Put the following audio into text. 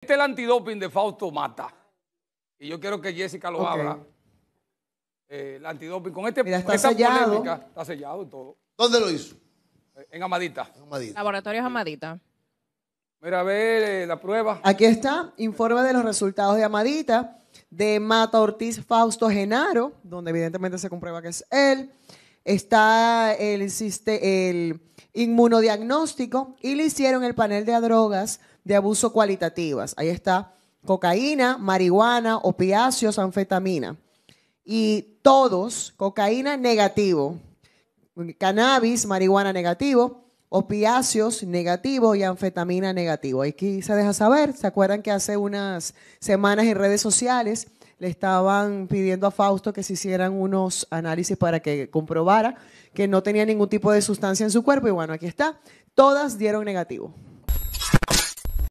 Este es el antidoping de Fausto Mata. Y yo quiero que Jessica lo habla abra. Eh, el antidoping con este, está esta polémica. Está sellado todo. ¿Dónde lo hizo? Eh, en Amadita. Amadita. Laboratorios Amadita. Mira, a ver eh, la prueba. Aquí está, informe de los resultados de Amadita, de Mata Ortiz Fausto Genaro, donde evidentemente se comprueba que es él está el, el inmunodiagnóstico y le hicieron el panel de drogas de abuso cualitativas. Ahí está cocaína, marihuana, opiáceos, anfetamina. Y todos, cocaína negativo, cannabis, marihuana negativo, opiáceos negativo y anfetamina negativo. Aquí se deja saber, ¿se acuerdan que hace unas semanas en redes sociales le estaban pidiendo a Fausto que se hicieran unos análisis para que comprobara que no tenía ningún tipo de sustancia en su cuerpo y bueno, aquí está. Todas dieron negativo.